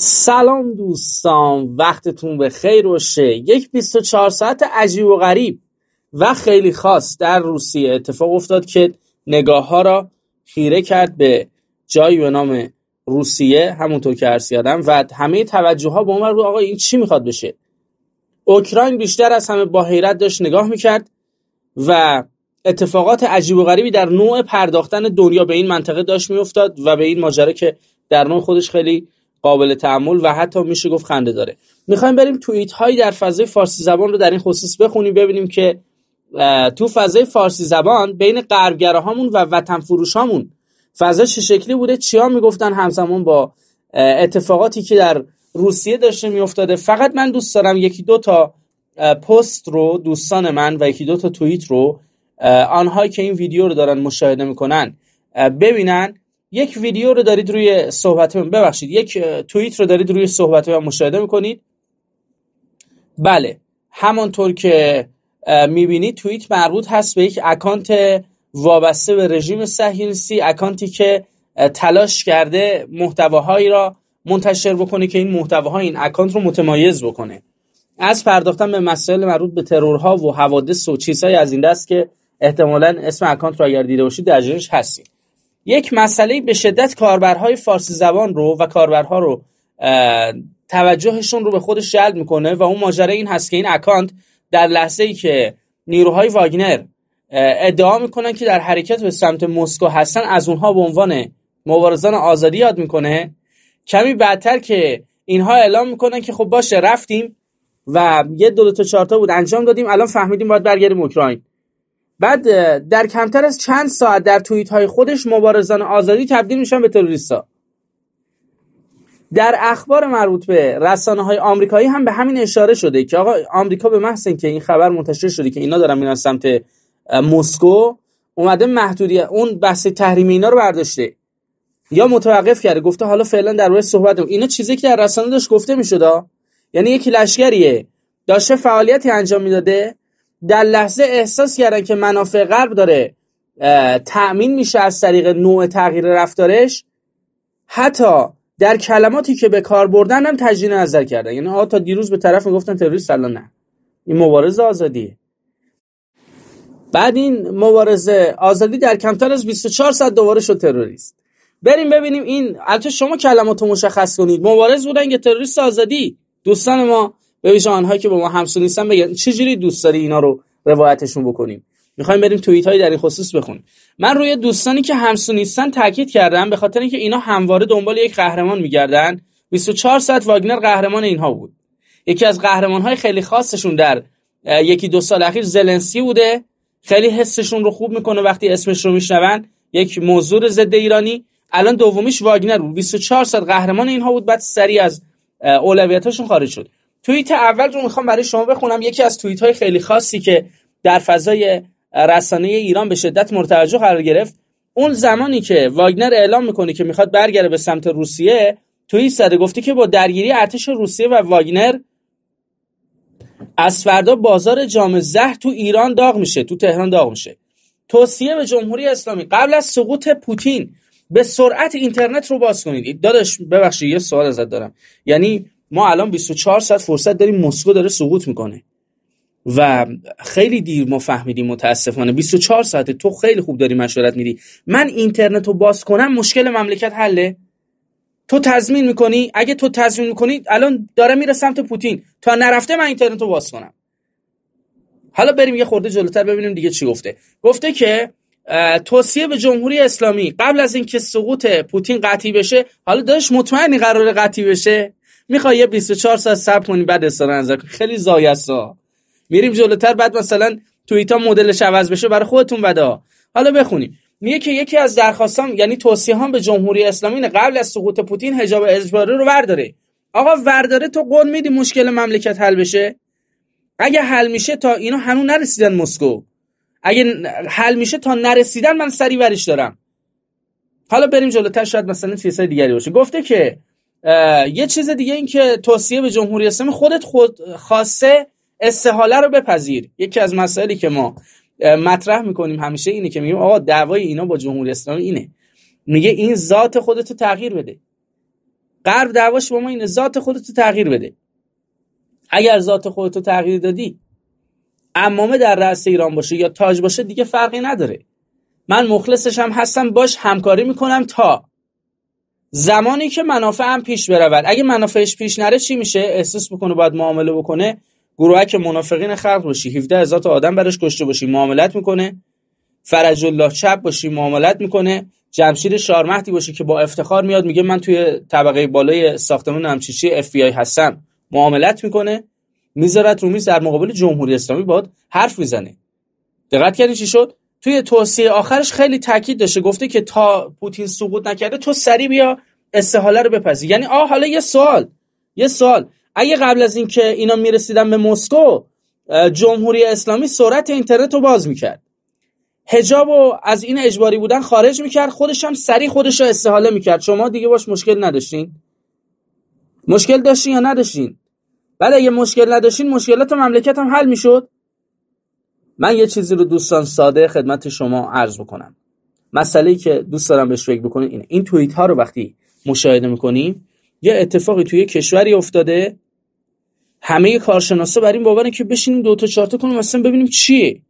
سلام دوستان وقتتون به خیر و شه یک 24 ساعت عجیب و غریب و خیلی خاص در روسیه اتفاق افتاد که نگاه ها را خیره کرد به جایی به نام روسیه همونطور که عرض کردم و همه توجه ها به اون رو آقا این چی میخواد بشه اوکراین بیشتر از همه با حیرت داشت نگاه میکرد و اتفاقات عجیب و غریبی در نوع پرداختن دنیا به این منطقه داشت میافتاد و به این ماجرا که در نوع خودش خیلی قابل تعمل و حتی میشه گفت خنده داره میخوایم بریم توییت هایی در فضای فارسی زبان رو در این خصوص بخونیم ببینیم که تو فضای فارسی زبان بین غربگراهامون و وطن فروشامون فضا چه شکلی بوده چیا میگفتن همزمان با اتفاقاتی که در روسیه داشته میافتاده فقط من دوست دارم یکی دو تا پست رو دوستان من و یکی دو تا توییت رو آنهایی که این ویدیو رو دارن مشاهده میکنن ببینن یک ویدیو رو دارید روی صحبت من ببخشید یک توییت رو دارید روی صحبت من مشاهده میکنید بله همانطور که میبینید توییت مربوط هست به یک اکانت وابسته به رژیم سهیلسی، اکانتی که تلاش کرده محتواهایی را منتشر بکنه که این محتواها این اکانت رو متمایز بکنه از پرداختن به مسائل مربوط به ترورها و حوادث و چیزهایی از این دست که احتمالا اسم اکانت رو اگر دیده باشید در هستید یک مسئله به شدت کاربرهای فارسی زبان رو و کاربرها رو توجهشون رو به خودش جلب میکنه و اون ماجرا این هست که این اکانت در لحظه ای که نیروهای واگنر ادعا میکنن که در حرکت به سمت مسکو هستن از اونها به عنوان مبارزان آزادی یاد میکنه کمی بعدتر که اینها اعلام میکنن که خب باشه رفتیم و یه دو, دو تا چهار تا بود انجام دادیم الان فهمیدیم باید برگردیم اوکراین بعد در کمتر از چند ساعت در توییت های خودش مبارزان آزادی تبدیل میشن به تروریستا در اخبار مربوط به رسانه های آمریکایی هم به همین اشاره شده که آقا آمریکا به محض اینکه این خبر منتشر شده که اینا دارن میرن سمت مسکو اومده محدودیت اون بحث تحریم اینا رو برداشته یا متوقف کرده گفته حالا فعلا در روی صحبت اینا چیزی که در رسانه داشت گفته میشد یعنی یک لشکریه داشته فعالیتی انجام میداده در لحظه احساس کردن که منافع غرب داره تأمین میشه از طریق نوع تغییر رفتارش حتی در کلماتی که به کار بردن هم تجدید نظر کردن یعنی ها تا دیروز به طرف میگفتن تروریست الان نه این مبارز آزادیه بعد این مبارزه آزادی در کمتر از 24 ساعت دوباره شد تروریست بریم ببینیم این البته شما کلماتو مشخص کنید مبارز بودن که تروریست آزادی دوستان ما به ویژه آنهایی که با ما همسو نیستن بگن چجوری دوست داری اینا رو روایتشون بکنیم میخوایم بریم توییت هایی در این خصوص بخونیم من روی دوستانی که همسو نیستن تاکید کردم به خاطر اینکه اینا همواره دنبال یک قهرمان میگردن 24 ساعت واگنر قهرمان اینها بود یکی از قهرمان های خیلی خاصشون در یکی دو سال اخیر زلنسی بوده خیلی حسشون رو خوب میکنه وقتی اسمش رو میشنون یک موضوع ضد ایرانی الان دومیش واگنر بود 24 ساعت قهرمان اینها بود بعد سری از اولویتاشون خارج شد توییت اول رو میخوام برای شما بخونم یکی از توییت های خیلی خاصی که در فضای رسانه ایران به شدت مرتوجه قرار گرفت اون زمانی که واگنر اعلام میکنه که میخواد برگره به سمت روسیه توییت زده گفته که با درگیری ارتش روسیه و واگنر از فردا بازار جام زهر تو ایران داغ میشه تو تهران داغ میشه توصیه به جمهوری اسلامی قبل از سقوط پوتین به سرعت اینترنت رو باز کنید داداش ببخشید یه سوال ازت دارم یعنی ما الان 24 ساعت فرصت داریم مسکو داره سقوط میکنه و خیلی دیر ما فهمیدیم متاسفانه 24 ساعته تو خیلی خوب داری مشورت میدی من اینترنت رو باز کنم مشکل مملکت حله تو تضمین میکنی اگه تو تضمین میکنی الان داره میره سمت پوتین تا نرفته من اینترنت رو باز کنم حالا بریم یه خورده جلوتر ببینیم دیگه چی گفته گفته که توصیه به جمهوری اسلامی قبل از اینکه سقوط پوتین قطعی بشه حالا داشت مطمئنی قرار قطعی بشه میخوای یه 24 ساعت صبر کنی بعد اظهار نظر خیلی زایسا میریم جلوتر بعد مثلا توییتا مدلش عوض بشه برای خودتون بدا حالا بخونیم میگه که یکی از درخواستام یعنی توصیه هم به جمهوری اسلامی قبل از سقوط پوتین حجاب اجباری رو ورداره آقا ورداره تو قول میدی مشکل مملکت حل بشه اگه حل میشه تا اینا هنوز نرسیدن مسکو اگه حل میشه تا نرسیدن من سری ورش دارم حالا بریم جلوتر شاید مثلا چیزهای دیگری باشه گفته که یه چیز دیگه این که توصیه به جمهوری اسلامی خودت خود خاصه استحاله رو بپذیر یکی از مسائلی که ما مطرح میکنیم همیشه اینه که میگیم آقا دعوای اینا با جمهوری اسلامی اینه میگه این ذات خودتو تغییر بده قرب دعواش با ما اینه ذات خودتو تغییر بده اگر ذات خودتو تغییر دادی امامه در رأس ایران باشه یا تاج باشه دیگه فرقی نداره من مخلصشم هستم باش همکاری میکنم تا زمانی که منافع هم پیش برود اگه منافعش پیش نره چی میشه احساس بکنه باید معامله بکنه گروهک منافقین خلق باشی 17 هزار آدم براش کشته باشی معاملت میکنه فرج الله چپ باشی معاملت میکنه جمشید شارمحتی باشی که با افتخار میاد میگه من توی طبقه بالای ساختمان همچیچی FBI بی آی هستم معاملت میکنه میذارت رو در مقابل جمهوری اسلامی باد حرف میزنه دقت کردی چی شد توی توصیه آخرش خیلی تاکید داشته گفته که تا پوتین سقوط نکرده تو سری بیا استحاله رو بپزی یعنی آ حالا یه سوال یه سوال اگه قبل از اینکه اینا میرسیدن به مسکو جمهوری اسلامی سرعت اینترنت رو باز میکرد حجاب و از این اجباری بودن خارج میکرد خودش هم سری خودش رو استحاله میکرد شما دیگه باش مشکل نداشتین مشکل داشتین یا نداشتین بله اگه مشکل نداشتین مشکلات مملکت هم حل میشد من یه چیزی رو دوستان ساده خدمت شما عرض بکنم مسئله که دوست دارم بهش فکر بکنید اینه این توییت ها رو وقتی مشاهده میکنیم یه اتفاقی توی کشوری افتاده همه کارشناسا بر این باورن که بشینیم دو تا چارت کنیم اصلا ببینیم چیه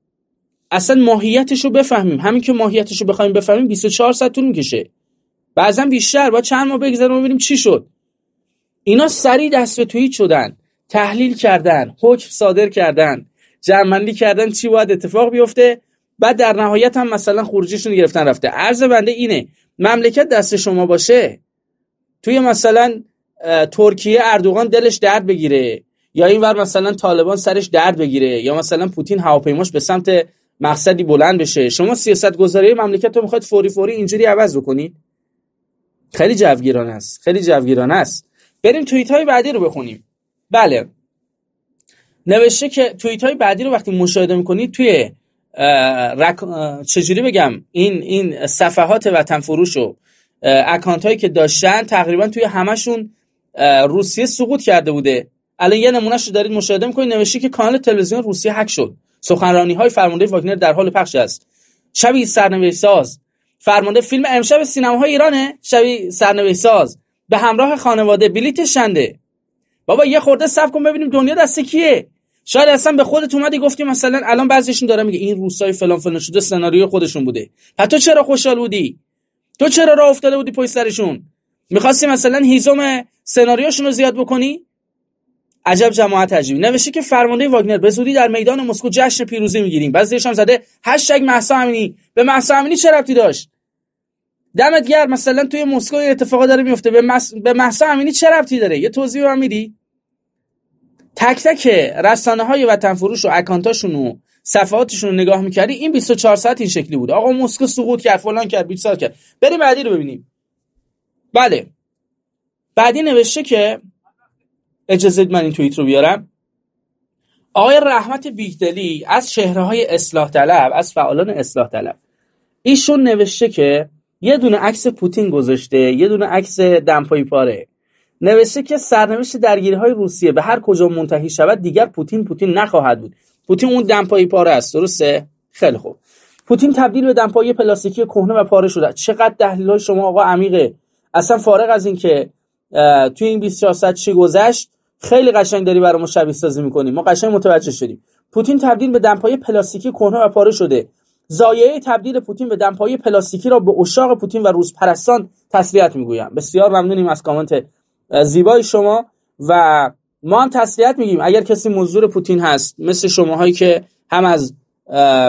اصلا ماهیتش رو بفهمیم همین که ماهیتش رو بخوایم بفهمیم 24 ساعت طول میکشه بعضا بیشتر با چند ماه بگذره ببینیم چی شد اینا سریع دست به توییت شدن تحلیل کردن حکم صادر کردن جمعندی کردن چی باید اتفاق بیفته بعد در نهایت هم مثلا خروجیشون گرفتن رفته عرض بنده اینه مملکت دست شما باشه توی مثلا ترکیه اردوغان دلش درد بگیره یا اینور مثلا طالبان سرش درد بگیره یا مثلا پوتین هواپیماش به سمت مقصدی بلند بشه شما سیاست گذاری مملکت رو میخواید فوری فوری اینجوری عوض بکنید خیلی جوگیرانه است خیلی جوگیرانه است بریم توییت های بعدی رو بخونیم بله نوشته که توییت های بعدی رو وقتی مشاهده میکنید توی چجوری بگم این این صفحات وطن فروش و اکانت هایی که داشتن تقریبا توی همشون روسیه سقوط کرده بوده الان یه نمونهش رو دارید مشاهده میکنید نوشته که کانال تلویزیون روسیه هک شد سخنرانی های فرمانده واگنر در حال پخش است شبی سرنوشت ساز فرمانده فیلم امشب های ایرانه شبی سرنوشت ساز به همراه خانواده بلیت شنده بابا یه خورده صف کن ببینیم دنیا دست کیه شاید اصلا به خودت اومدی گفتی مثلا الان بعضیشون داره میگه این روسای فلان فلان شده سناریوی خودشون بوده پس تو چرا خوشحال بودی تو چرا راه افتاده بودی پای سرشون میخواستی مثلا هیزم سناریوشون رو زیاد بکنی عجب جماعت عجیبی نوشته که فرمانده واگنر به زودی در میدان مسکو جشن پیروزی میگیریم بعضیش هم زده هشتگ مهسا امینی به مهسا امینی چه ربطی داشت دمت گرم مثلا توی مسکو اتفاقا داره میفته به مس... به امینی چه ربطی داره یه توضیح هم میدی تک تک رسانه های وطن فروش و اکانتاشون و صفحاتشون رو نگاه میکردی این 24 ساعت این شکلی بود آقا مسکو سقوط کرد فلان کرد 20 ساعت کرد بریم بعدی رو ببینیم بله بعدی نوشته که اجازه من این توییت رو بیارم آقای رحمت بیگدلی از شهره های اصلاح طلب از فعالان اصلاح طلب ایشون نوشته که یه دونه عکس پوتین گذاشته یه دونه عکس دمپایی پاره نوشته که سرنوشت درگیری های روسیه به هر کجا منتهی شود دیگر پوتین پوتین نخواهد بود پوتین اون دمپایی پاره است درسته خیلی خوب پوتین تبدیل به دمپایی پلاستیکی کهنه و پاره شده چقدر دلیل های شما آقا عمیقه اصلا فارغ از اینکه توی این 24 ساعت چی گذشت خیلی قشنگ داری برای ما شبیه سازی میکنی ما قشنگ متوجه شدیم پوتین تبدیل به دمپایی پلاستیکی کهنه و پاره شده زایعه تبدیل پوتین به دمپایی پلاستیکی را به اشاق پوتین و روس پرستان تسلیت میگویم بسیار ممنونیم از کامنت زیبای شما و ما هم تسلیت میگیم اگر کسی مزدور پوتین هست مثل شماهایی که هم از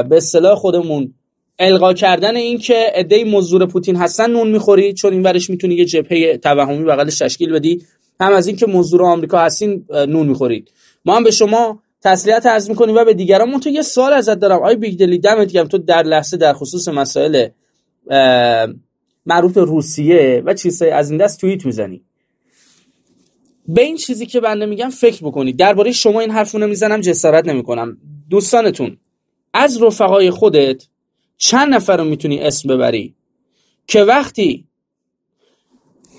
به اصطلاح خودمون القا کردن این که ادهی مزدور پوتین هستن نون میخوری چون این ورش میتونی یه جبهه توهمی بغلش تشکیل بدی هم از این که مزدور آمریکا هستین نون میخورید ما هم به شما تسلیت عرض میکنیم و به دیگران من تو یه سوال ازت دارم آی بیگ دلی دمت تو در لحظه در خصوص مسائل معروف روسیه و چیزهای از این دست توییت میزنی به این چیزی که بنده میگم فکر بکنید درباره شما این حرفو نمیزنم جسارت نمیکنم دوستانتون از رفقای خودت چند نفر رو میتونی اسم ببری که وقتی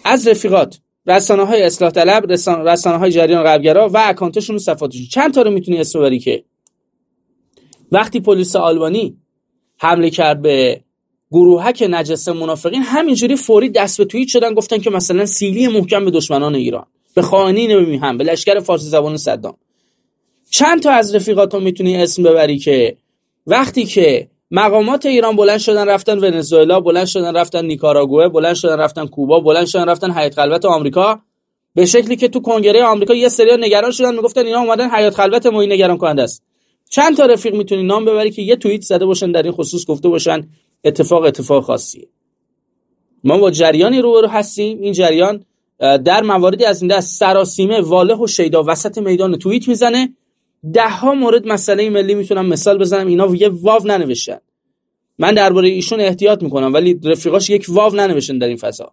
از رفیقات رسانه های اصلاح طلب رسانه های جریان غربگرا و اکانتشون و صفاتشون چند تا رو میتونی اسم ببری که وقتی پلیس آلبانی حمله کرد به گروهک نجس منافقین همینجوری فوری دست به توییت شدن گفتن که مثلا سیلی محکم به دشمنان ایران به و میهم به لشکر فارسی زبان صدام چند تا از رفیقاتون میتونی اسم ببری که وقتی که مقامات ایران بلند شدن رفتن ونزوئلا بلند شدن رفتن نیکاراگوه بلند شدن رفتن کوبا بلند شدن رفتن حیات خلوت آمریکا به شکلی که تو کنگره آمریکا یه سری نگران شدن میگفتن اینا اومدن حیات خلوت ما نگران کننده است چند تا رفیق میتونی نام ببری که یه توییت زده باشن در این خصوص گفته باشن اتفاق اتفاق خاصیه ما با جریانی روبرو هستیم این جریان در مواردی از این دست سراسیمه واله و شیدا وسط میدان توییت میزنه ده ها مورد مسئله ملی میتونم مثال بزنم اینا یه واو ننوشن من درباره ایشون احتیاط میکنم ولی رفیقاش یک واو ننوشن در این فضا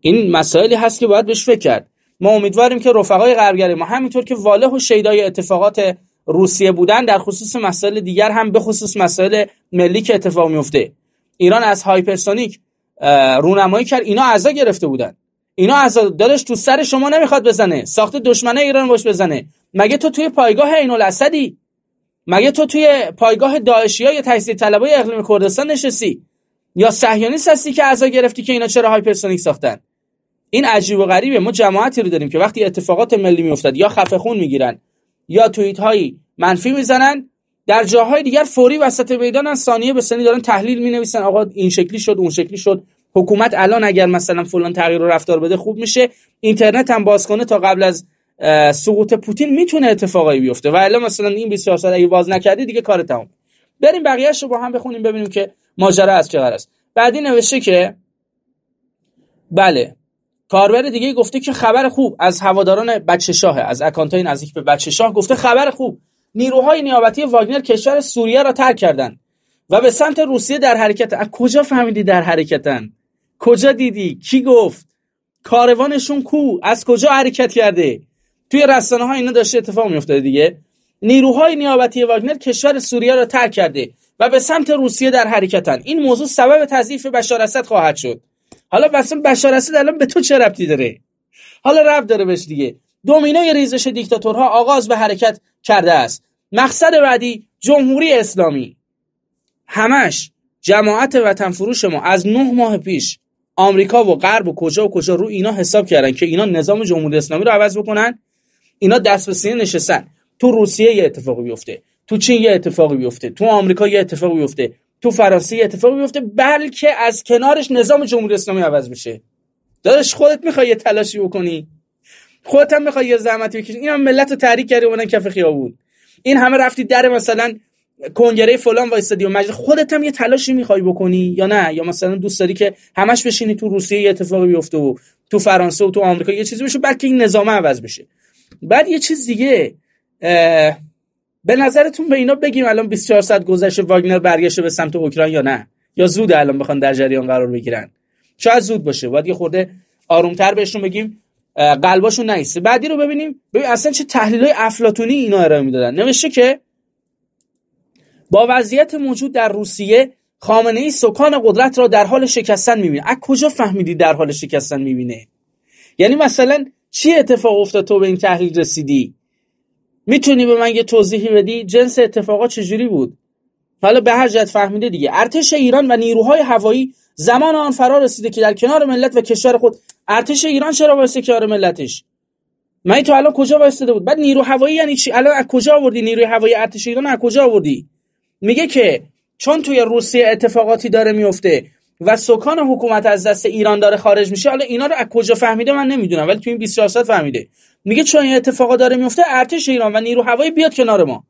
این مسائلی هست که باید بهش فکر کرد ما امیدواریم که رفقای غربگره ما همینطور که واله و شیدای اتفاقات روسیه بودن در خصوص مسائل دیگر هم به خصوص مسائل ملی که اتفاق میفته ایران از هایپرسونیک رونمایی کرد اینا اعضا گرفته بودن اینا دادش تو سر شما نمیخواد بزنه ساخت دشمنه ایران باش بزنه مگه تو توی پایگاه عین الاسدی مگه تو توی پایگاه داعشی یا تجزیه طلبای اقلیم کردستان نشستی یا صهیونیست هستی که اعضا گرفتی که اینا چرا هایپرسونیک ساختن این عجیب و غریبه ما جماعتی رو داریم که وقتی اتفاقات ملی میفتد یا خفه خون میگیرن یا توییت هایی منفی میزنن در جاهای دیگر فوری وسط میدانن ثانیه به ثانیه دارن تحلیل مینویسن آقا این شکلی شد اون شکلی شد حکومت الان اگر مثلا فلان تغییر و رفتار بده خوب میشه اینترنت هم باز کنه تا قبل از سقوط پوتین میتونه اتفاقایی بیفته و الان مثلا این 24 ساعت اگه باز نکردی دیگه کار تمام بریم بقیهش رو با هم بخونیم ببینیم که ماجرا از چه قرار است بعدی نوشته که بله کاربر دیگه گفته که خبر خوب از هواداران بچه شاه از اکانت های نزدیک به بچه شاه گفته خبر خوب نیروهای نیابتی واگنر کشور سوریه را ترک کردند و به سمت روسیه در حرکت از کجا فهمیدی در حرکتن کجا دیدی کی گفت کاروانشون کو از کجا حرکت کرده توی رسانه ها اینا داشته اتفاق میافتاده دیگه نیروهای نیابتی واگنر کشور سوریه را ترک کرده و به سمت روسیه در حرکتن این موضوع سبب تضعیف بشار اسد خواهد شد حالا واسه بشار اسد الان به تو چه ربطی داره حالا رب داره بهش دیگه دومینای ریزش دیکتاتورها آغاز به حرکت کرده است مقصد بعدی جمهوری اسلامی همش جماعت فروش ما از نه ماه پیش آمریکا و غرب و کجا و کجا رو اینا حساب کردن که اینا نظام جمهوری اسلامی رو عوض بکنن اینا دست به سینه نشستن تو روسیه یه اتفاقی بیفته تو چین یه اتفاقی بیفته تو آمریکا یه اتفاقی بیفته تو فرانسه یه اتفاقی بیفته بلکه از کنارش نظام جمهوری اسلامی عوض بشه داداش خودت میخوای یه تلاشی بکنی خودت هم میخوای یه زحمتی بکشی اینا ملت رو تحریک کردی کف خیابون این همه رفتی در مثلا کنگره فلان وایستادی و مجلس خودت هم یه تلاشی میخوای بکنی یا نه یا مثلا دوست داری که همش بشینی تو روسیه یه اتفاقی بیفته و تو فرانسه و تو آمریکا یه چیزی بشه بلکه این نظام عوض بشه بعد یه چیز دیگه به نظرتون به اینا بگیم الان 24 ساعت گذشته واگنر برگشته به سمت اوکراین یا نه یا زود الان بخوان در جریان قرار بگیرن شاید زود باشه باید یه خورده آرومتر بهشون بگیم قلباشون نیسته بعدی رو ببینیم ببین اصلا چه تحلیل افلاتونی اینا ارائه میدادن نوشته که با وضعیت موجود در روسیه خامنه ای سکان قدرت را در حال شکستن میبینه از کجا فهمیدی در حال شکستن میبینه یعنی مثلا چی اتفاق افتاد تو به این تحلیل رسیدی میتونی به من یه توضیحی بدی جنس اتفاقا چجوری بود حالا به هر جهت فهمیده دیگه ارتش ایران و نیروهای هوایی زمان آن فرا رسیده که در کنار ملت و کشور خود ارتش ایران چرا واسه کنار ملتش من تو الان کجا واسطه بود بعد نیرو هوایی یعنی چی الان از کجا آوردی نیروی هوایی ارتش ایران از کجا آوردی میگه که چون توی روسیه اتفاقاتی داره میفته و سکان حکومت از دست ایران داره خارج میشه حالا اینا رو از کجا فهمیده من نمیدونم ولی توی این 24 ساعت فهمیده میگه چون این اتفاقا داره میفته ارتش ایران و نیرو هوایی بیاد کنار ما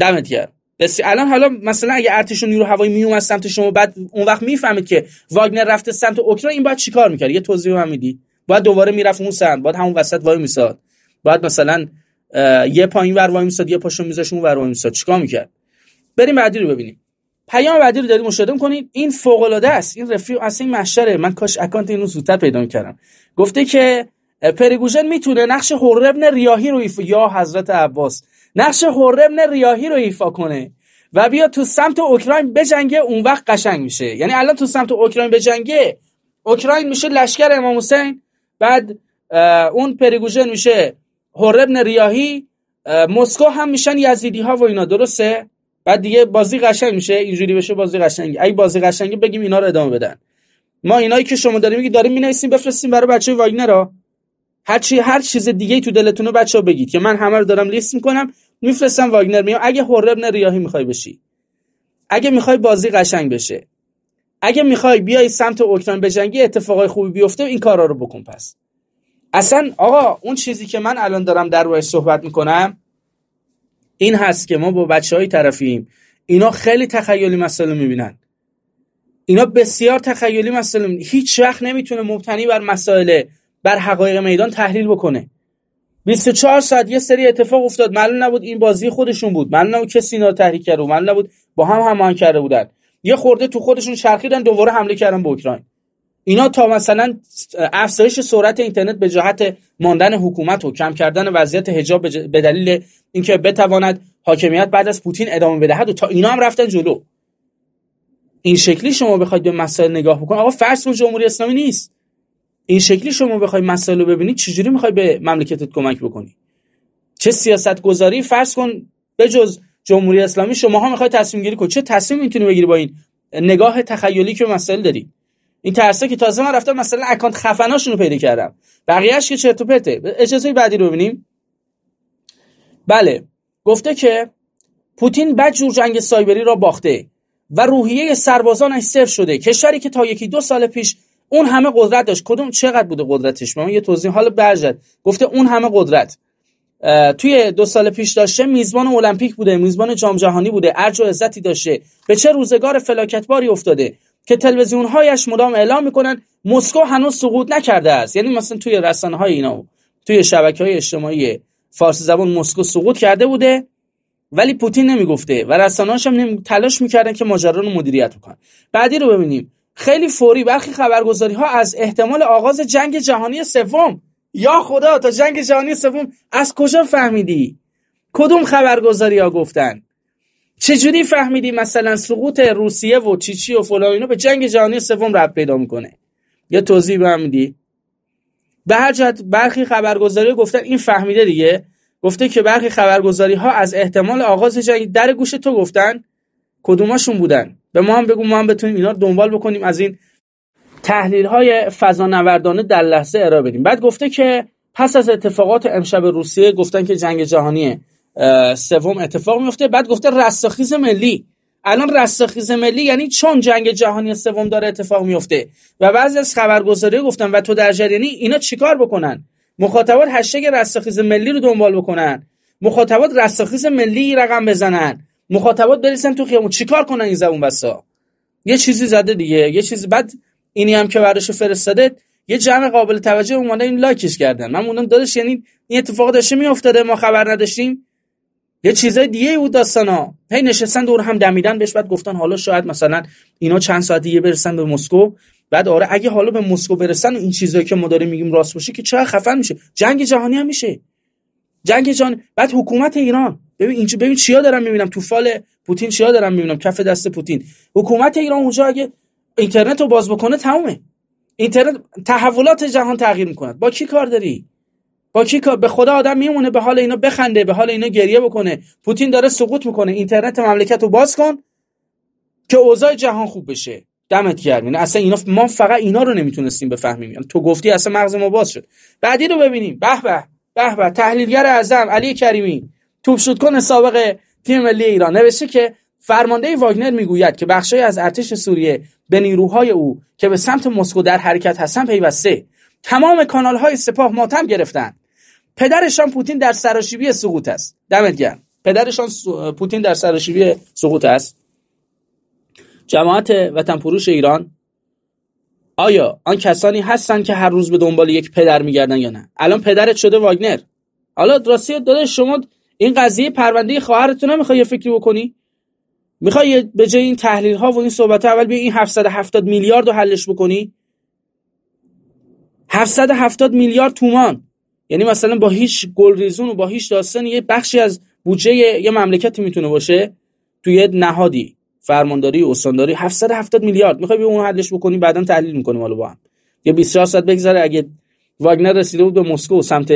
دمت گرم بس الان حالا مثلا اگه ارتش و نیرو هوایی میومد سمت شما بعد اون وقت میفهمید که واگنر رفته سمت اوکراین این باید چیکار میکرد یه توضیح هم میدی باید دوباره میرفت اون سمت باید همون وسط وای میساد باید مثلا یه پایین ور وای میساد یه پاشو میذاشت ور وای میساد چیکار میکرد بریم بعدی رو ببینیم پیام بعدی رو دارید مشاهده کنید این فوق العاده است این رفیق اصلا این محشره من کاش اکانت اینو زودتر پیدا میکردم گفته که پریگوژن میتونه نقش حربن ریاهی رو ایفا یا حضرت عباس نقش حربن ریاهی رو ایفا کنه و بیا تو سمت اوکراین بجنگه اون وقت قشنگ میشه یعنی الان تو سمت اوکراین بجنگه اوکراین میشه لشکر امام حسین بعد اون پریگوژن میشه حربن ریاهی مسکو هم میشن یزیدی ها و اینا درسته بعد دیگه بازی قشنگ میشه اینجوری بشه بازی قشنگی اگه بازی قشنگی بگیم اینا رو ادامه بدن ما اینایی که شما داریم میگی داریم مینویسیم بفرستیم برای بچه واگنر ها هر چی هر چیز دیگه تو دلتونو بچه ها بگید که من همه رو دارم لیست میکنم میفرستم واگنر میام اگه هر ریاهی میخوای بشی اگه میخوای بازی قشنگ بشه اگه میخوای بیای سمت اوکراین بجنگی اتفاقای خوبی بیفته این کارا رو بکن پس اصلا آقا اون چیزی که من الان دارم در صحبت میکنم این هست که ما با بچه های طرفیم اینا خیلی تخیلی مسئله میبینن اینا بسیار تخیلی مسئله میبینن. هیچ وقت نمیتونه مبتنی بر مسائل بر حقایق میدان تحلیل بکنه 24 ساعت یه سری اتفاق افتاد معلوم نبود این بازی خودشون بود معلوم نبود کسی اینا رو تحریک کرده معلوم نبود با هم همان کرده بودن یه خورده تو خودشون شرخیدن دوباره حمله کردن به اوکراین اینا تا مثلا افزایش سرعت اینترنت به جهت ماندن حکومت و کم کردن وضعیت حجاب به دلیل اینکه بتواند حاکمیت بعد از پوتین ادامه بدهد و تا اینا هم رفتن جلو این شکلی شما بخواید به مسائل نگاه بکنید آقا فرض کن جمهوری اسلامی نیست این شکلی شما بخوای مسائل رو ببینید چجوری میخوای به مملکتت کمک بکنی چه سیاست گذاری فرض کن به جز جمهوری اسلامی شما ها میخوای تصمیم گیری کن چه تصمیم میتونی بگیری با این نگاه تخیلی که مسائل داری این ترسه که تازه من رفتم مثلا اکانت خفناشون رو پیدا کردم بقیهش که چرت و پرته اجازه بعدی رو ببینیم بله گفته که پوتین بعد جور جنگ سایبری را باخته و روحیه سربازانش صفر شده کشوری که تا یکی دو سال پیش اون همه قدرت داشت کدوم چقدر بوده قدرتش من یه توضیح حال برجد گفته اون همه قدرت توی دو سال پیش داشته میزبان المپیک بوده میزبان جام جهانی بوده ارج و عزتی داشته به چه روزگار فلاکتباری افتاده که تلویزیون هایش مدام اعلام میکنن مسکو هنوز سقوط نکرده است یعنی مثلا توی رسانه های اینا توی شبکه های اجتماعی فارسی زبان مسکو سقوط کرده بوده ولی پوتین نمیگفته و رسانه‌هاش هم نمی... تلاش میکردن که ماجرا رو مدیریت کنن بعدی رو ببینیم خیلی فوری برخی خبرگزاری ها از احتمال آغاز جنگ جهانی سوم یا خدا تا جنگ جهانی سوم از کجا فهمیدی کدوم خبرگزاری ها گفتن چجوری فهمیدی مثلا سقوط روسیه و چیچی و فلان اینا به جنگ جهانی سوم رب پیدا میکنه یا توضیح به میدی به هر جهت برخی خبرگزاری گفتن این فهمیده دیگه گفته که برخی خبرگزاری ها از احتمال آغاز جنگ در گوش تو گفتن کدوماشون بودن به ما هم بگو ما هم بتونیم اینا رو دنبال بکنیم از این تحلیل های نوردانه در لحظه ارائه بدیم بعد گفته که پس از اتفاقات امشب روسیه گفتن که جنگ جهانیه سوم اتفاق میفته بعد گفته رستاخیز ملی الان رستاخیز ملی یعنی چون جنگ جهانی سوم داره اتفاق میفته و بعضی از خبرگزاری گفتن و تو در جریانی اینا چیکار بکنن مخاطبات هشتگ رستاخیز ملی رو دنبال بکنن مخاطبات رستاخیز ملی رقم بزنن مخاطبات برسن تو خیابون چیکار کنن این زبون بسا یه چیزی زده دیگه یه چیزی بعد اینی هم که براش فرستاده یه جمع قابل توجه اومده این لایکش کردن من اونم دادش یعنی این اتفاق داشته میافتاده ما خبر نداشتیم یه چیزای دیگه بود داستانا هی نشستن دور هم دمیدن بهش بعد گفتن حالا شاید مثلا اینا چند ساعت دیگه برسن به مسکو بعد آره اگه حالا به مسکو برسن این چیزایی که ما داریم میگیم راست باشه که چه خفن میشه جنگ جهانی هم میشه جنگ جان بعد حکومت ایران ببین اینجا ببین چیا دارم میبینم تو فال پوتین چیا دارم میبینم کف دست پوتین حکومت ایران اونجا اگه اینترنت رو باز بکنه تمومه اینترنت تحولات جهان تغییر میکنه با کی کار داری با کی به خدا آدم میمونه به حال اینا بخنده به حال اینا گریه بکنه پوتین داره سقوط میکنه اینترنت مملکت رو باز کن که اوضاع جهان خوب بشه دمت گرم اصلا اینا ما فقط اینا رو نمیتونستیم بفهمیم یعنی تو گفتی اصلا مغز ما باز شد بعدی رو ببینیم به به به به تحلیلگر اعظم علی کریمی توپ شد کن سابق تیم ملی ایران نوشته که فرمانده واگنر میگوید که بخشی از ارتش سوریه به نیروهای او که به سمت مسکو در حرکت هستن پیوسته تمام کانال های سپاه ماتم گرفتند پدرشان پوتین در سراشیبی سقوط است دمت گرم پدرشان پوتین در سراشیبی سقوط است جماعت وطن پروش ایران آیا آن کسانی هستن که هر روز به دنبال یک پدر میگردن یا نه الان پدرت شده واگنر حالا راستی داده شما این قضیه پرونده خواهرتون نمیخوای یه فکری بکنی میخوای به جای این تحلیل ها و این صحبت ها اول بیا این 770 میلیارد رو حلش بکنی 770 میلیارد تومان یعنی مثلا با هیچ گلریزون و با هیچ داستان یه بخشی از بودجه یه مملکتی میتونه باشه توی نهادی فرمانداری استانداری 770 میلیارد میخوای به اون حلش بکنی بعدا تحلیل میکنیم حالا با هم یه 24 ساعت بگذره اگه واگنر رسیده بود به مسکو سمت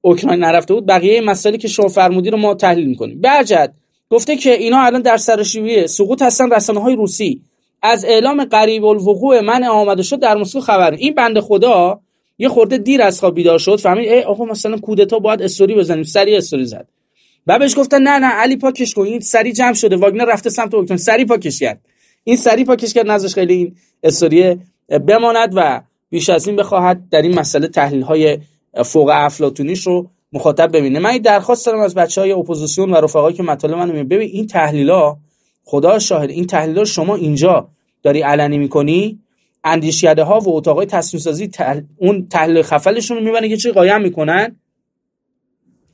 اوکراین نرفته بود بقیه مسائلی که شما فرمودی رو ما تحلیل میکنیم برجد گفته که اینا الان در سرشیوی سقوط هستن رسانه های روسی از اعلام قریب الوقوع من آمده شد در مسکو خبر این بنده خدا یه خورده دیر از خواب بیدار شد فهمید ای آقا مثلا کودتا باید استوری بزنیم سری استوری زد و بهش گفتن نه نه علی پاکش کن این سری جمع شده واگنر رفته سمت اوکتون سری پاکش کرد این سری پاکش کرد نزدش خیلی این استوری بماند و بیش از این بخواهد در این مسئله تحلیل های فوق افلاتونیش رو مخاطب ببینه من درخواست دارم از بچه های اپوزیسیون و رفقایی که مطالب منو ببین این تحلیل خدا شاهد این تحلیل شما اینجا داری علنی می‌کنی؟ اندیشکده ها و اتاقای تصمیم سازی اون تحلیل خفلشون رو میبنه که چی قایم میکنن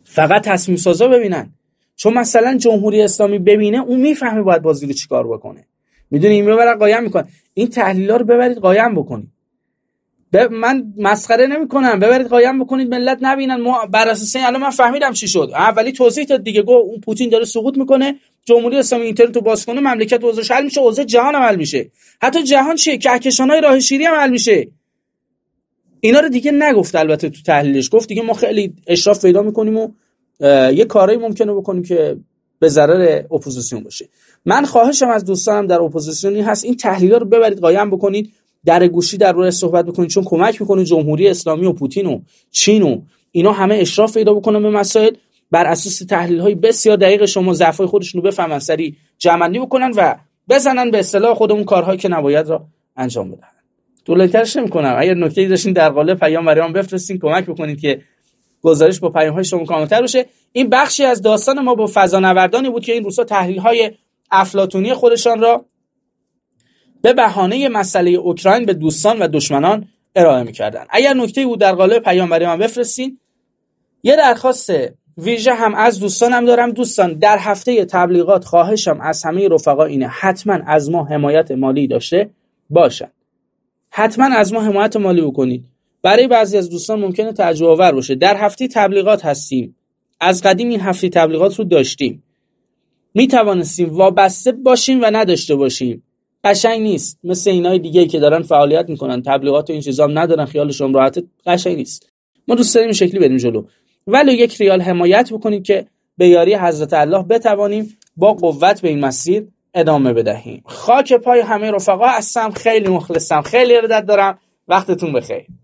فقط تصمیم سازا ببینن چون مثلا جمهوری اسلامی ببینه اون میفهمه باید بازی رو چیکار بکنه میدونی این برای قایم میکنن این ها رو ببرید قایم بکنید ب... من مسخره نمیکنم ببرید قایم بکنید ملت نبینن ما بر اساس الان من فهمیدم چی شد اولی توضیح داد دیگه گفت اون پوتین داره سقوط میکنه جمهوری اسلامی اینترنت رو باز کنه مملکت اوضاعش حل میشه اوضاع جهان هم میشه حتی جهان چیه های راه شیری هم حل میشه اینا رو دیگه نگفت البته تو تحلیلش گفت دیگه ما خیلی اشراف پیدا میکنیم و یه کاری ممکنه بکنیم که به ضرر اپوزیسیون باشه من خواهشم از دوستانم در اپوزیسیونی هست این تحلیل رو ببرید قایم بکنید در گوشی در روی صحبت بکنید چون کمک میکنه جمهوری اسلامی و پوتین و چین و اینا همه اشراف پیدا بکنن به مسائل بر اساس تحلیل های بسیار دقیق شما ضعف خودشون رو بفهمن سری جمعنی بکنن و بزنن به اصطلاح خودمون کارهایی که نباید را انجام بدن دولترش نمی کنم اگر نکته داشتین در قالب پیام برای من بفرستین کمک بکنید که گزارش با پیام های شما کاملتر بشه این بخشی از داستان ما با فضانوردانی بود که این روزها تحلیل های افلاتونی خودشان را به بهانه مسئله اوکراین به دوستان و دشمنان ارائه میکردن اگر نکته بود در قالب پیام برای من بفرستین یه درخواست ویژه هم از دوستانم دارم دوستان در هفته تبلیغات خواهشم از همه رفقا اینه حتما از ما حمایت مالی داشته باشن حتما از ما حمایت مالی بکنید برای بعضی از دوستان ممکنه تعجب آور باشه در هفته تبلیغات هستیم از قدیم این هفته تبلیغات رو داشتیم می توانستیم وابسته باشیم و نداشته باشیم قشنگ نیست مثل اینای دیگه که دارن فعالیت میکنن تبلیغات و این چیزام ندارن خیالشون راحت قشنگ نیست ما دوست داریم شکلی بریم جلو ولو یک ریال حمایت بکنید که به یاری حضرت الله بتوانیم با قوت به این مسیر ادامه بدهیم خاک پای همه رفقا هستم خیلی مخلصم خیلی ارادت دارم وقتتون بخیر